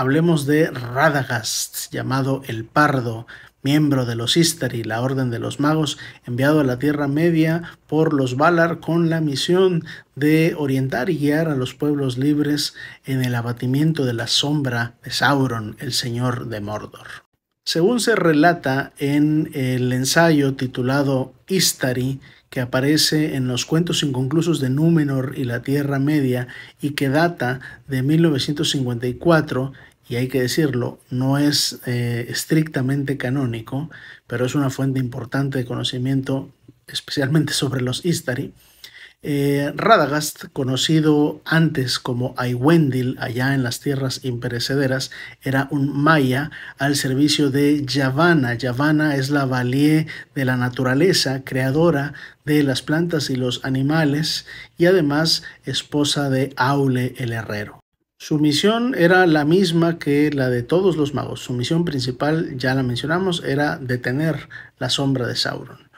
Hablemos de Radagast, llamado el Pardo, miembro de los Istari, la Orden de los Magos, enviado a la Tierra Media por los Valar con la misión de orientar y guiar a los pueblos libres en el abatimiento de la sombra de Sauron, el señor de Mordor. Según se relata en el ensayo titulado Istari, que aparece en los cuentos inconclusos de Númenor y la Tierra Media y que data de 1954, y hay que decirlo, no es eh, estrictamente canónico, pero es una fuente importante de conocimiento, especialmente sobre los Istari. Eh, Radagast, conocido antes como Aywendil allá en las tierras imperecederas, era un maya al servicio de Yavanna Yavanna es la valier de la naturaleza, creadora de las plantas y los animales y además esposa de Aule el herrero. Su misión era la misma que la de todos los magos. Su misión principal, ya la mencionamos, era detener la sombra de Sauron.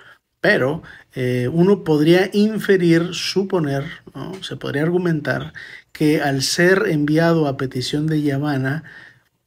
Pero eh, uno podría inferir, suponer, se podría argumentar que al ser enviado a petición de Yavana,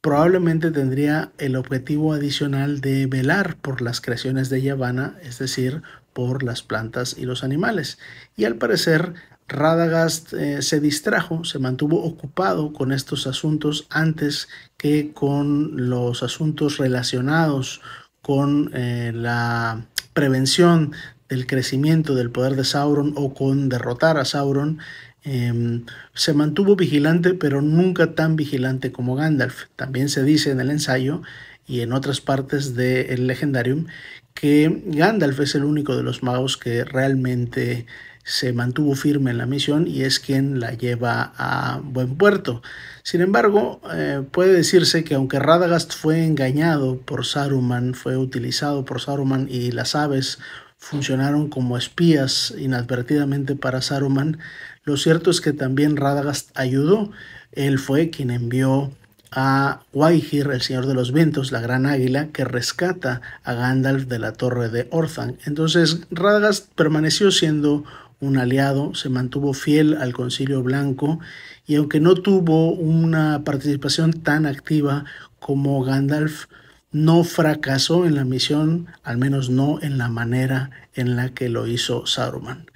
probablemente tendría el objetivo adicional de velar por las creaciones de Yavana, es decir, por las plantas y los animales. Y al parecer, Radagast eh, se distrajo, se mantuvo ocupado con estos asuntos antes que con los asuntos relacionados con eh, la prevención del crecimiento del poder de Sauron o con derrotar a Sauron, em, se mantuvo vigilante, pero nunca tan vigilante como Gandalf. También se dice en el ensayo y en otras partes del Legendarium que Gandalf es el único de los magos que realmente se mantuvo firme en la misión y es quien la lleva a buen puerto. Sin embargo, eh, puede decirse que aunque Radagast fue engañado por Saruman, fue utilizado por Saruman y las aves funcionaron como espías inadvertidamente para Saruman, lo cierto es que también Radagast ayudó. Él fue quien envió a Waihir, el Señor de los Vientos, la gran águila, que rescata a Gandalf de la torre de Orthanc. Entonces Radagast permaneció siendo un aliado, se mantuvo fiel al Concilio Blanco y aunque no tuvo una participación tan activa como Gandalf, no fracasó en la misión, al menos no en la manera en la que lo hizo Saruman.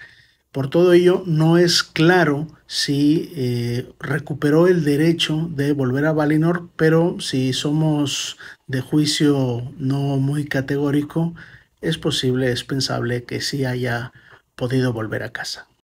Por todo ello, no es claro si eh, recuperó el derecho de volver a Valinor, pero si somos de juicio no muy categórico, es posible, es pensable que sí haya podido volver a casa.